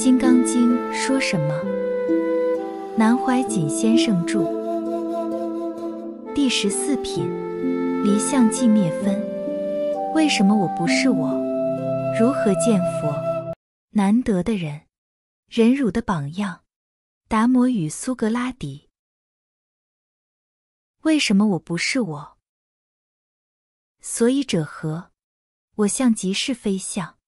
《金刚经》说什么？南怀瑾先生著。第十四品，离相寂灭分。为什么我不是我？如何见佛？难得的人，忍辱的榜样，达摩与苏格拉底。为什么我不是我？所以者何？我相即是非相，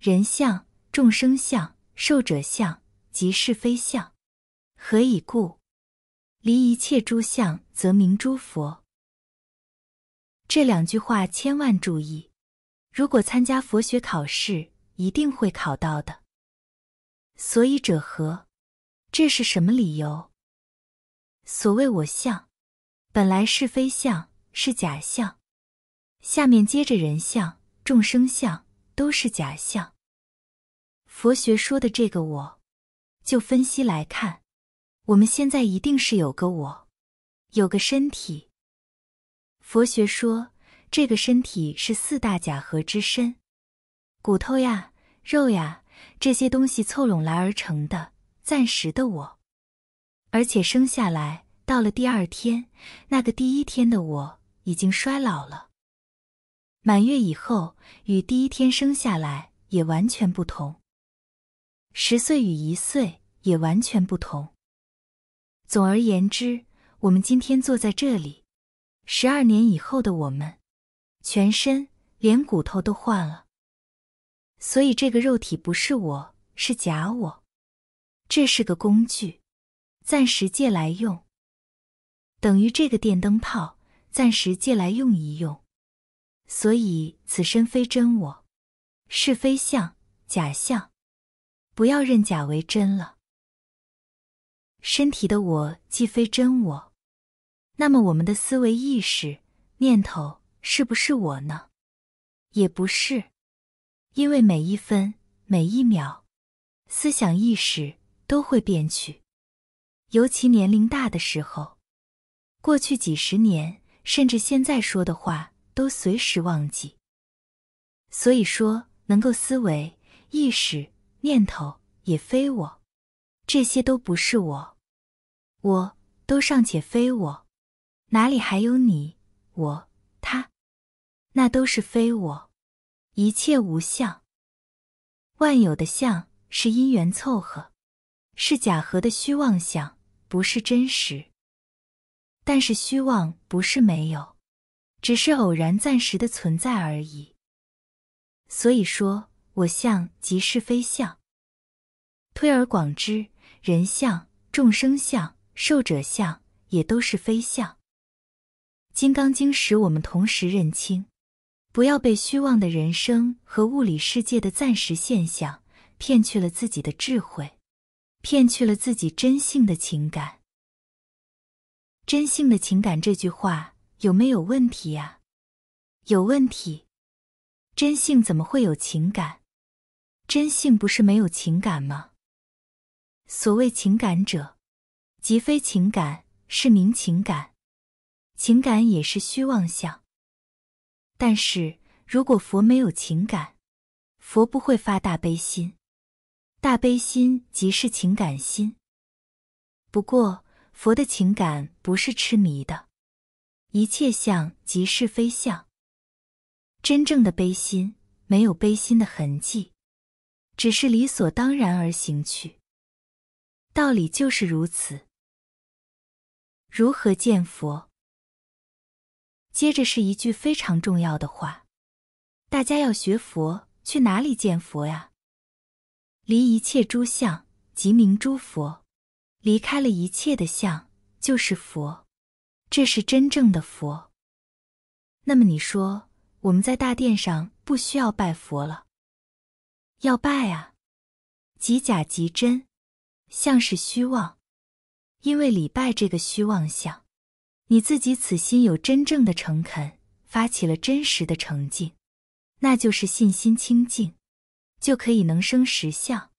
人相、众生相。受者相即是非相，何以故？离一切诸相，则名诸佛。这两句话千万注意，如果参加佛学考试，一定会考到的。所以者何？这是什么理由？所谓我相，本来是非相，是假相。下面接着人相、众生相，都是假相。佛学说的这个我，就分析来看，我们现在一定是有个我，有个身体。佛学说这个身体是四大假合之身，骨头呀、肉呀这些东西凑拢来而成的暂时的我，而且生下来到了第二天，那个第一天的我已经衰老了，满月以后与第一天生下来也完全不同。十岁与一岁也完全不同。总而言之，我们今天坐在这里，十二年以后的我们，全身连骨头都换了，所以这个肉体不是我，是假我，这是个工具，暂时借来用，等于这个电灯泡暂时借来用一用，所以此身非真我，是非相，假相。不要认假为真了。身体的我既非真我，那么我们的思维意识、念头是不是我呢？也不是，因为每一分、每一秒，思想意识都会变去。尤其年龄大的时候，过去几十年，甚至现在说的话，都随时忘记。所以说，能够思维意识。念头也非我，这些都不是我，我都尚且非我，哪里还有你我他？那都是非我，一切无相，万有的相是因缘凑合，是假合的虚妄相，不是真实。但是虚妄不是没有，只是偶然暂时的存在而已。所以说。我相即是非相，推而广之，人相、众生相、受者相，也都是非相。《金刚经》使我们同时认清，不要被虚妄的人生和物理世界的暂时现象骗去了自己的智慧，骗去了自己真性的情感。真性的情感这句话有没有问题呀？有问题，真性怎么会有情感？真性不是没有情感吗？所谓情感者，即非情感，是名情感。情感也是虚妄相。但是如果佛没有情感，佛不会发大悲心。大悲心即是情感心。不过，佛的情感不是痴迷的。一切相即是非相。真正的悲心没有悲心的痕迹。只是理所当然而行去，道理就是如此。如何见佛？接着是一句非常重要的话：大家要学佛，去哪里见佛呀？离一切诸相即名诸佛。离开了一切的相，就是佛，这是真正的佛。那么你说，我们在大殿上不需要拜佛了？要拜啊，即假即真，像是虚妄。因为礼拜这个虚妄相，你自己此心有真正的诚恳，发起了真实的诚敬，那就是信心清净，就可以能生实相。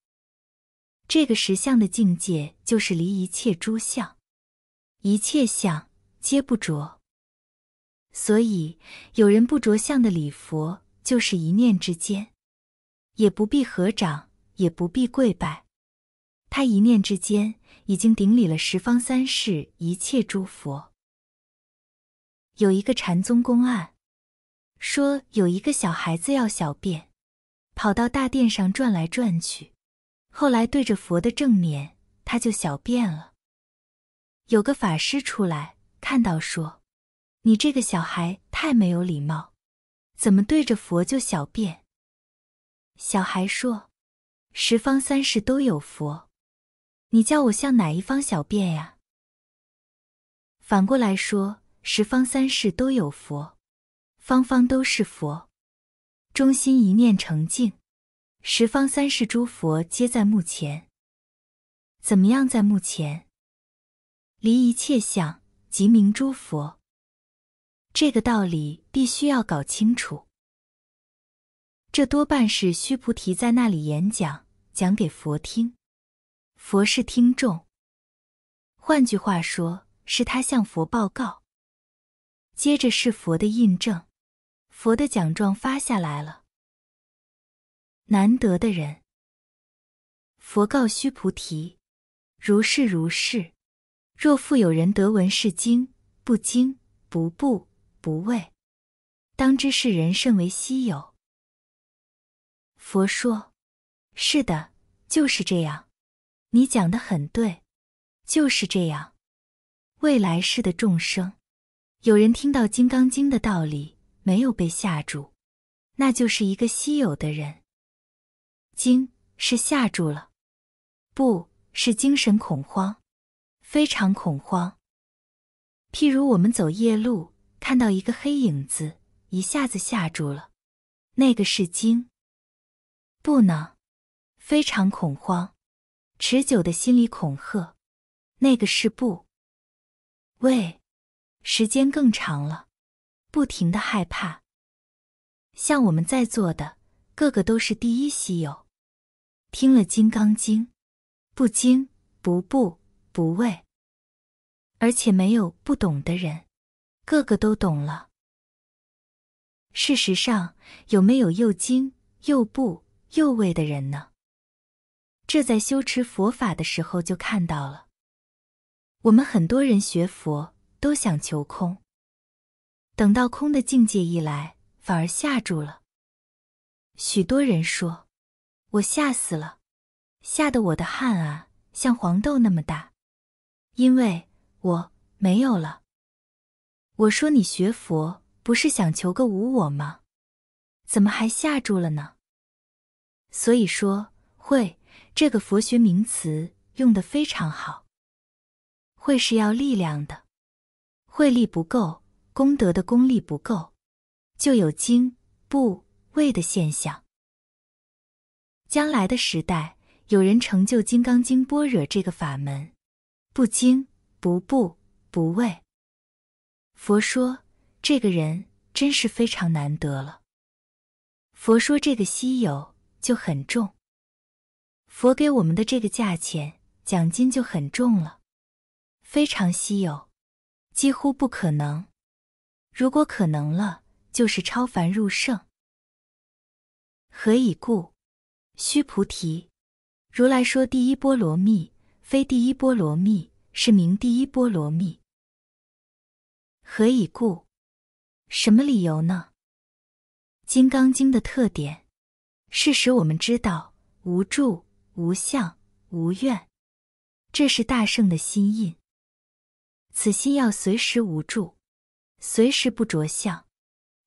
这个实相的境界，就是离一切诸相，一切相皆不着。所以，有人不着相的礼佛，就是一念之间。也不必合掌，也不必跪拜，他一念之间已经顶礼了十方三世一切诸佛。有一个禅宗公案，说有一个小孩子要小便，跑到大殿上转来转去，后来对着佛的正面，他就小便了。有个法师出来看到说：“你这个小孩太没有礼貌，怎么对着佛就小便？”小孩说：“十方三世都有佛，你叫我向哪一方小便呀？”反过来说，十方三世都有佛，方方都是佛，中心一念成净，十方三世诸佛皆在目前。怎么样，在目前？离一切相，即名诸佛。这个道理必须要搞清楚。这多半是须菩提在那里演讲，讲给佛听。佛是听众，换句话说，是他向佛报告。接着是佛的印证，佛的奖状发下来了。难得的人，佛告须菩提：如是如是。若复有人得闻是经，不惊不怖不畏，当知是人甚为稀有。佛说：“是的，就是这样。你讲的很对，就是这样。未来世的众生，有人听到《金刚经》的道理，没有被吓住，那就是一个稀有的人。惊是吓住了，不是精神恐慌，非常恐慌。譬如我们走夜路，看到一个黑影子，一下子吓住了，那个是惊。”不能，非常恐慌，持久的心理恐吓，那个是不喂，时间更长了，不停的害怕。像我们在座的，个个都是第一稀有，听了《金刚经》，不惊不怖不畏，而且没有不懂的人，个个都懂了。事实上，有没有又惊又怖？右位的人呢？这在修持佛法的时候就看到了。我们很多人学佛都想求空，等到空的境界一来，反而吓住了。许多人说：“我吓死了，吓得我的汗啊，像黄豆那么大，因为我没有了。”我说：“你学佛不是想求个无我吗？怎么还吓住了呢？”所以说，会这个佛学名词用的非常好。会是要力量的，会力不够，功德的功力不够，就有精不为的现象。将来的时代，有人成就《金刚经》般若这个法门，不精不不不为，佛说这个人真是非常难得了。佛说这个稀有。就很重，佛给我们的这个价钱奖金就很重了，非常稀有，几乎不可能。如果可能了，就是超凡入圣。何以故？须菩提，如来说第一波罗蜜，非第一波罗蜜，是名第一波罗蜜。何以故？什么理由呢？《金刚经》的特点。是使我们知道无助、无相、无愿，这是大圣的心印。此心要随时无助，随时不着相，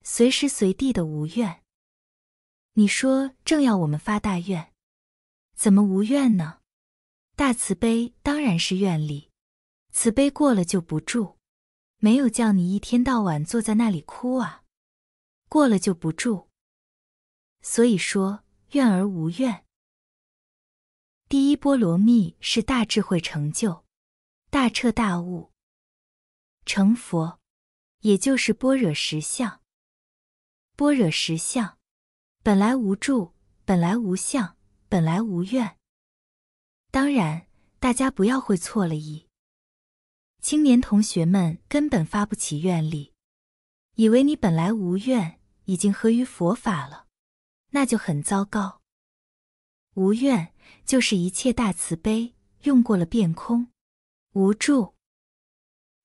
随时随地的无愿。你说正要我们发大愿，怎么无愿呢？大慈悲当然是愿力，慈悲过了就不住，没有叫你一天到晚坐在那里哭啊。过了就不住。所以说，愿而无怨。第一波罗蜜是大智慧成就，大彻大悟，成佛，也就是般若实相。般若实相本来无助，本来无相，本来无愿。当然，大家不要会错了意。青年同学们根本发不起愿力，以为你本来无愿，已经合于佛法了。那就很糟糕。无愿就是一切大慈悲，用过了变空，无助。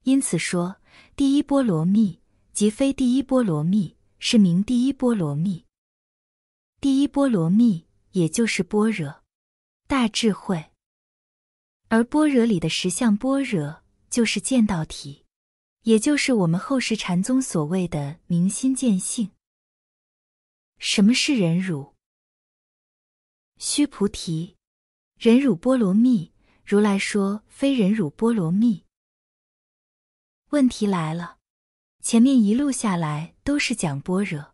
因此说，第一波罗蜜即非第一波罗蜜，是名第一波罗蜜。第一波罗蜜也就是般若，大智慧。而般若里的十相般若就是见到体，也就是我们后世禅宗所谓的明心见性。什么是忍辱？须菩提，忍辱波罗蜜。如来说非忍辱波罗蜜。问题来了，前面一路下来都是讲般若，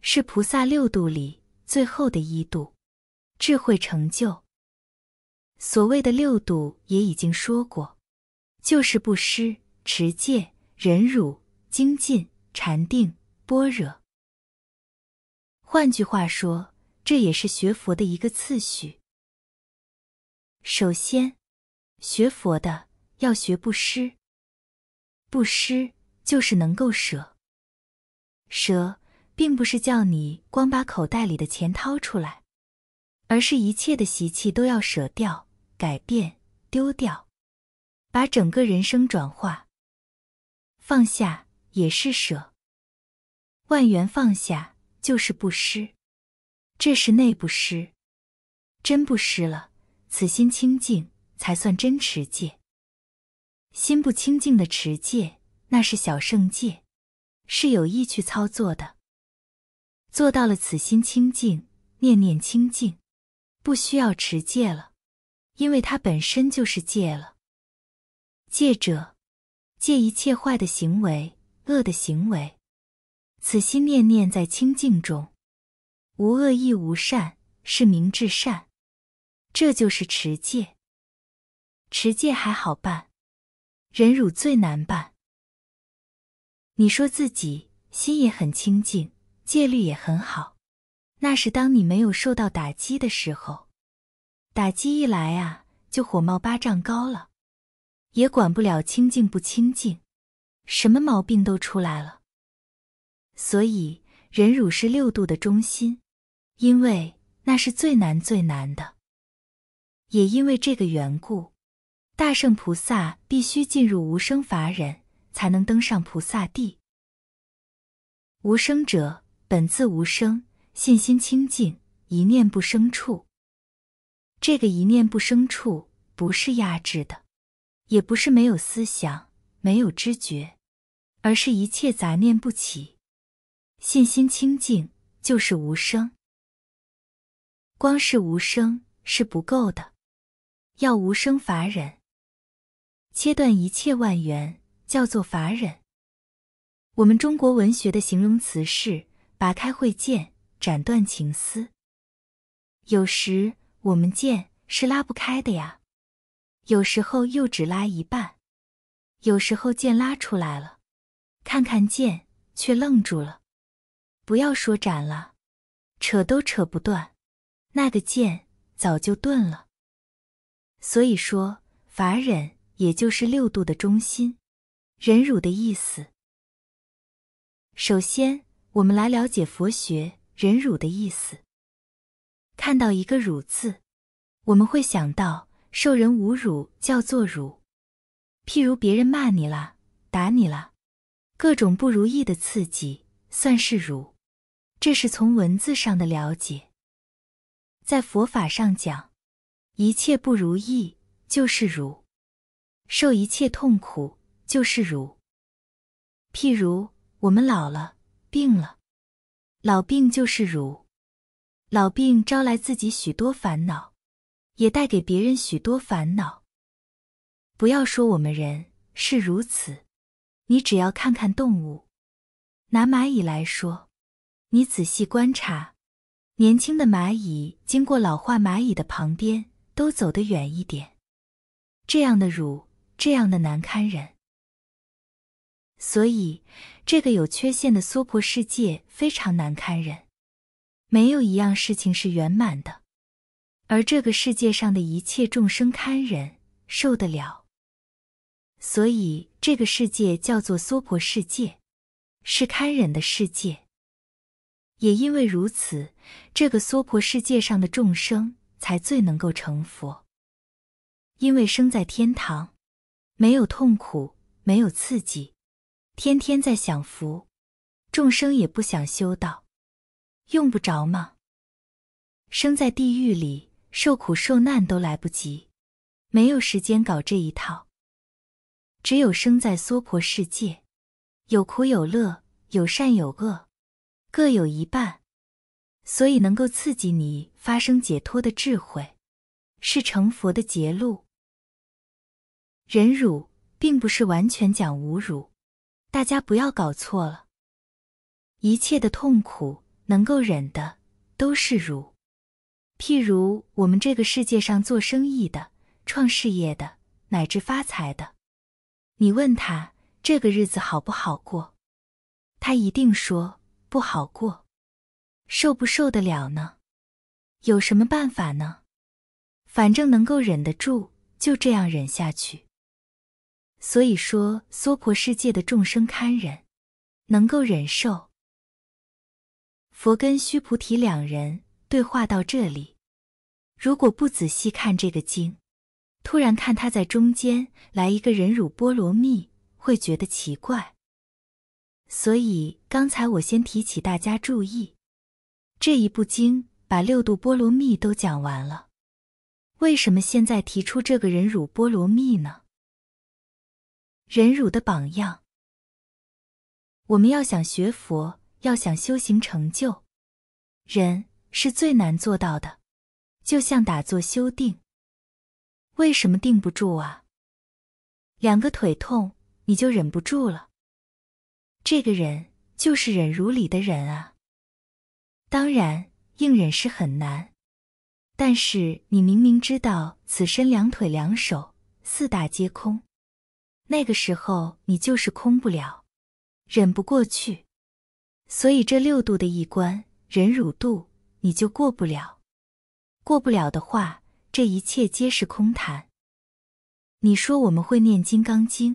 是菩萨六度里最后的一度，智慧成就。所谓的六度也已经说过，就是布施、持戒、忍辱、精进、禅定、般若。换句话说，这也是学佛的一个次序。首先，学佛的要学布施，布施就是能够舍。舍，并不是叫你光把口袋里的钱掏出来，而是一切的习气都要舍掉、改变、丢掉，把整个人生转化、放下，也是舍。万缘放下。就是不失，这是内不失，真不失了。此心清净，才算真持戒。心不清净的持戒，那是小圣戒，是有意去操作的。做到了此心清净，念念清净，不需要持戒了，因为它本身就是戒了。戒者，戒一切坏的行为，恶的行为。此心念念在清净中，无恶亦无善，是明至善。这就是持戒。持戒还好办，忍辱最难办。你说自己心也很清净，戒律也很好，那是当你没有受到打击的时候。打击一来啊，就火冒八丈高了，也管不了清净不清净，什么毛病都出来了。所以，忍辱是六度的中心，因为那是最难最难的。也因为这个缘故，大圣菩萨必须进入无生法忍，才能登上菩萨地。无生者，本自无生，信心清净，一念不生处。这个一念不生处，不是压制的，也不是没有思想、没有知觉，而是一切杂念不起。信心清净就是无声，光是无声是不够的，要无声法忍，切断一切万缘，叫做法忍。我们中国文学的形容词是拔开慧剑，斩断情丝。有时我们剑是拉不开的呀，有时候又只拉一半，有时候剑拉出来了，看看剑却愣住了。不要说斩了，扯都扯不断，那个剑早就钝了。所以说，法忍也就是六度的中心，忍辱的意思。首先，我们来了解佛学忍辱的意思。看到一个辱字，我们会想到受人侮辱叫做辱，譬如别人骂你了、打你了，各种不如意的刺激，算是辱。这是从文字上的了解，在佛法上讲，一切不如意就是辱，受一切痛苦就是辱。譬如我们老了、病了，老病就是辱，老病招来自己许多烦恼，也带给别人许多烦恼。不要说我们人是如此，你只要看看动物，拿蚂蚁来说。你仔细观察，年轻的蚂蚁经过老化蚂蚁的旁边，都走得远一点。这样的辱，这样的难堪忍。所以，这个有缺陷的娑婆世界非常难堪忍，没有一样事情是圆满的。而这个世界上的一切众生堪忍受得了，所以这个世界叫做娑婆世界，是堪忍的世界。也因为如此，这个娑婆世界上的众生才最能够成佛。因为生在天堂，没有痛苦，没有刺激，天天在享福，众生也不想修道，用不着嘛。生在地狱里，受苦受难都来不及，没有时间搞这一套。只有生在娑婆世界，有苦有乐，有善有恶。各有一半，所以能够刺激你发生解脱的智慧，是成佛的捷路。忍辱并不是完全讲侮辱，大家不要搞错了。一切的痛苦能够忍的，都是辱。譬如我们这个世界上做生意的、创事业的，乃至发财的，你问他这个日子好不好过，他一定说。不好过，受不受得了呢？有什么办法呢？反正能够忍得住，就这样忍下去。所以说，娑婆世界的众生堪忍，能够忍受。佛跟须菩提两人对话到这里，如果不仔细看这个经，突然看他在中间来一个忍辱波罗蜜，会觉得奇怪。所以刚才我先提起大家注意，这一部经把六度波罗蜜都讲完了，为什么现在提出这个忍辱波罗蜜呢？忍辱的榜样。我们要想学佛，要想修行成就，忍是最难做到的。就像打坐修定，为什么定不住啊？两个腿痛，你就忍不住了。这个人就是忍辱里的人啊。当然，硬忍是很难，但是你明明知道此身两腿两手四大皆空，那个时候你就是空不了，忍不过去。所以这六度的一关忍辱度你就过不了。过不了的话，这一切皆是空谈。你说我们会念《金刚经》，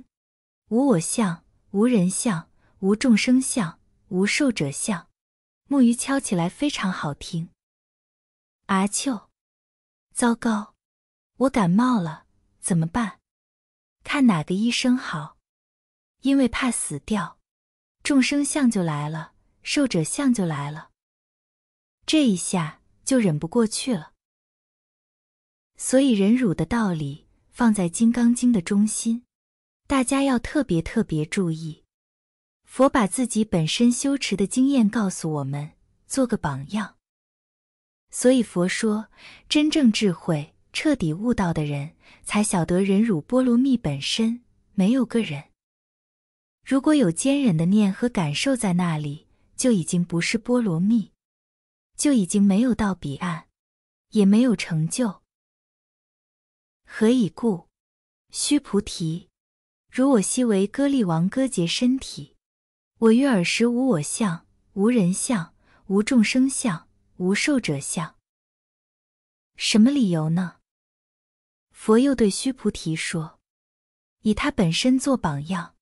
无我相，无人相。无众生相，无受者相。木鱼敲起来非常好听。阿丘，糟糕，我感冒了，怎么办？看哪个医生好？因为怕死掉，众生相就来了，受者相就来了，这一下就忍不过去了。所以忍辱的道理放在《金刚经》的中心，大家要特别特别注意。佛把自己本身修持的经验告诉我们，做个榜样。所以佛说，真正智慧、彻底悟道的人，才晓得忍辱波罗蜜本身没有个人。如果有坚忍的念和感受在那里，就已经不是波罗蜜，就已经没有到彼岸，也没有成就。何以故？须菩提，如我昔为割利王割截身体。我于尔时无我相，无人相，无众生相，无寿者相。什么理由呢？佛又对须菩提说：“以他本身做榜样，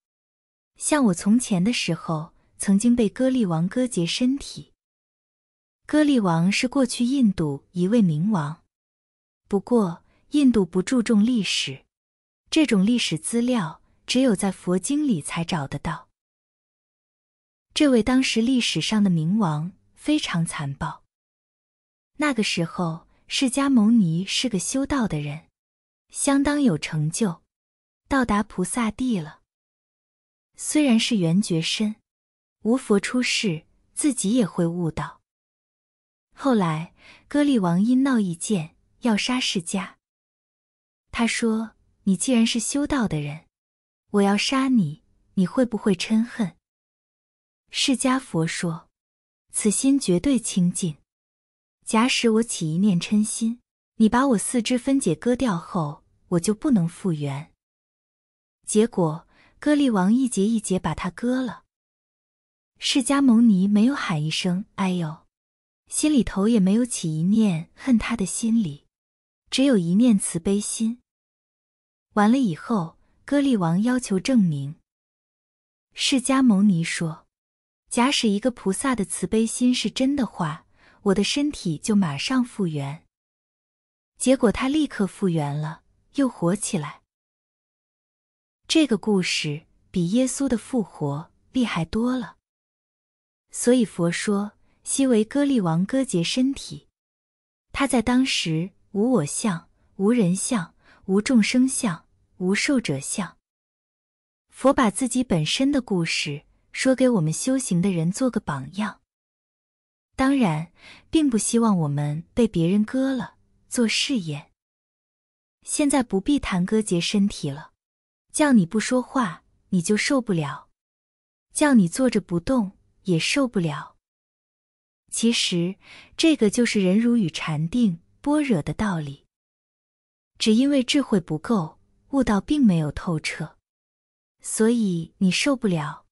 像我从前的时候，曾经被割利王割截身体。割利王是过去印度一位冥王。不过，印度不注重历史，这种历史资料只有在佛经里才找得到。”这位当时历史上的冥王非常残暴。那个时候，释迦牟尼是个修道的人，相当有成就，到达菩萨地了。虽然是圆觉身，无佛出世，自己也会悟道。后来，哥利王因闹意见要杀释迦。他说：“你既然是修道的人，我要杀你，你会不会嗔恨？”释迦佛说：“此心绝对清净。假使我起一念嗔心，你把我四肢分解割掉后，我就不能复原。”结果，割力王一节一节把它割了。释迦牟尼没有喊一声“哎呦”，心里头也没有起一念恨他的心理，只有一念慈悲心。完了以后，割力王要求证明。释迦牟尼说。假使一个菩萨的慈悲心是真的话，我的身体就马上复原。结果他立刻复原了，又活起来。这个故事比耶稣的复活厉害多了。所以佛说：“昔为割利王割截身体，他在当时无我相、无人相、无众生相、无寿者相。”佛把自己本身的故事。说给我们修行的人做个榜样，当然并不希望我们被别人割了做试验。现在不必谈割截身体了，叫你不说话你就受不了，叫你坐着不动也受不了。其实这个就是忍辱与禅定般若的道理，只因为智慧不够，悟道并没有透彻，所以你受不了。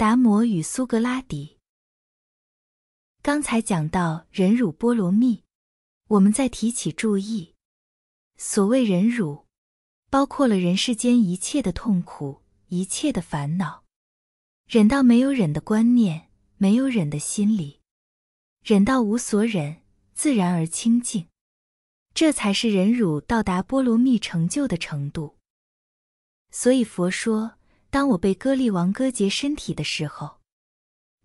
达摩与苏格拉底，刚才讲到忍辱波罗蜜，我们再提起注意。所谓忍辱，包括了人世间一切的痛苦，一切的烦恼。忍到没有忍的观念，没有忍的心理，忍到无所忍，自然而清净，这才是忍辱到达波罗蜜成就的程度。所以佛说。当我被割力王割截身体的时候，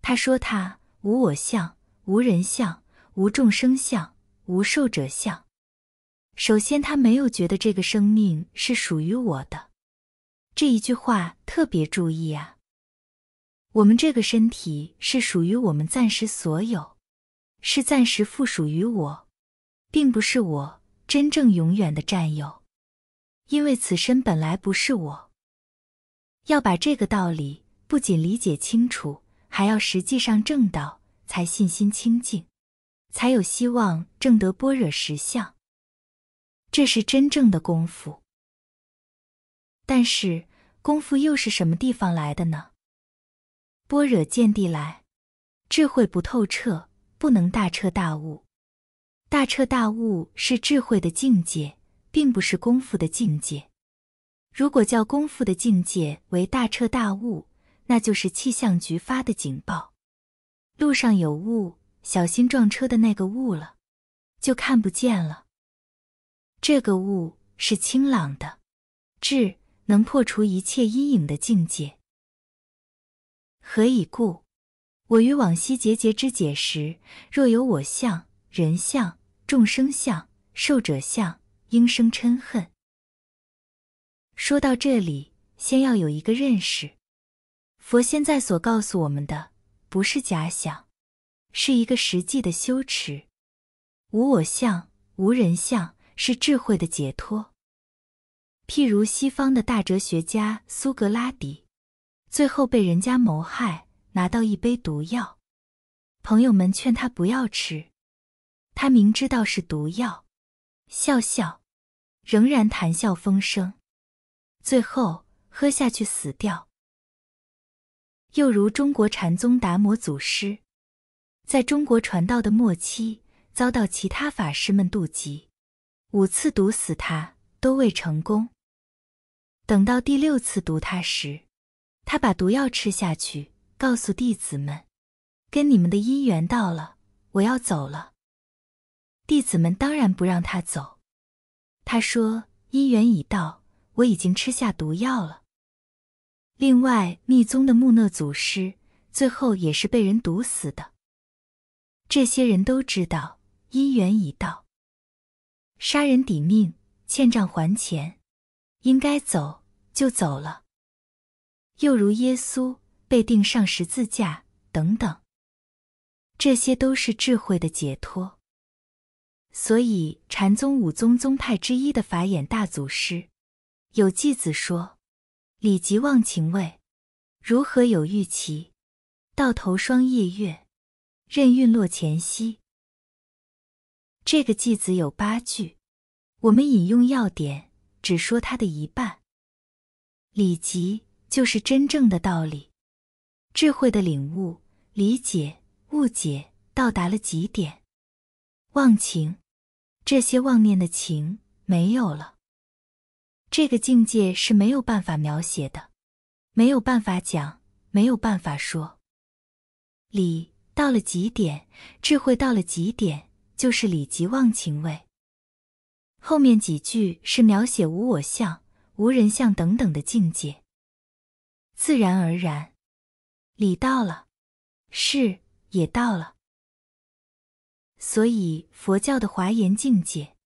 他说：“他无我相，无人相，无众生相，无受者相。首先，他没有觉得这个生命是属于我的。”这一句话特别注意啊！我们这个身体是属于我们暂时所有，是暂时附属于我，并不是我真正永远的占有，因为此身本来不是我。要把这个道理不仅理解清楚，还要实际上证道，才信心清净，才有希望证得般若实相。这是真正的功夫。但是功夫又是什么地方来的呢？般若见地来，智慧不透彻，不能大彻大悟。大彻大悟是智慧的境界，并不是功夫的境界。如果叫功夫的境界为大彻大悟，那就是气象局发的警报，路上有雾，小心撞车的那个雾了，就看不见了。这个雾是清朗的，智能破除一切阴影的境界。何以故？我于往昔结结之解时，若有我相、人相、众生相、寿者相，应生嗔恨。说到这里，先要有一个认识：佛现在所告诉我们的不是假想，是一个实际的羞耻。无我相、无人相，是智慧的解脱。譬如西方的大哲学家苏格拉底，最后被人家谋害，拿到一杯毒药，朋友们劝他不要吃，他明知道是毒药，笑笑，仍然谈笑风生。最后喝下去死掉。又如中国禅宗达摩祖师，在中国传道的末期，遭到其他法师们妒忌，五次毒死他都未成功。等到第六次毒他时，他把毒药吃下去，告诉弟子们：“跟你们的因缘到了，我要走了。”弟子们当然不让他走。他说：“因缘已到。”我已经吃下毒药了。另外，密宗的木讷祖师最后也是被人毒死的。这些人都知道，因缘已到，杀人抵命，欠账还钱，应该走就走了。又如耶稣被钉上十字架等等，这些都是智慧的解脱。所以，禅宗五宗宗派之一的法眼大祖师。有季子说：“礼吉忘情味，如何有玉奇？到头霜夜月，任运落前夕。”这个季子有八句，我们引用要点，只说他的一半。礼吉就是真正的道理，智慧的领悟、理解、误解到达了极点，忘情，这些妄念的情没有了。这个境界是没有办法描写的，没有办法讲，没有办法说。理到了极点，智慧到了极点，就是理极忘情味。后面几句是描写无我相、无人相等等的境界。自然而然，理到了，是也到了。所以佛教的华严境界，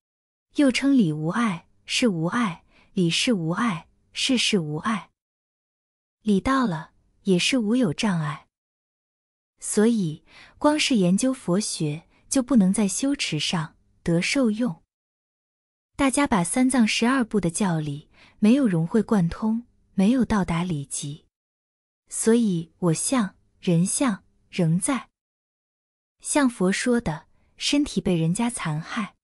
又称理无碍，是无碍。理是无碍，事事无碍，理到了也是无有障碍。所以，光是研究佛学就不能在修持上得受用。大家把三藏十二部的教理没有融会贯通，没有到达理极，所以我相、人相仍在。像佛说的，身体被人家残害，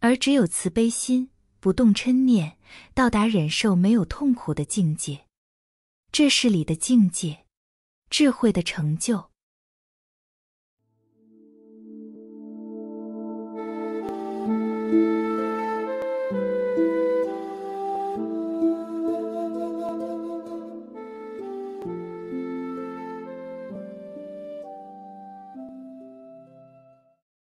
而只有慈悲心。不动嗔念，到达忍受没有痛苦的境界，这是理的境界，智慧的成就。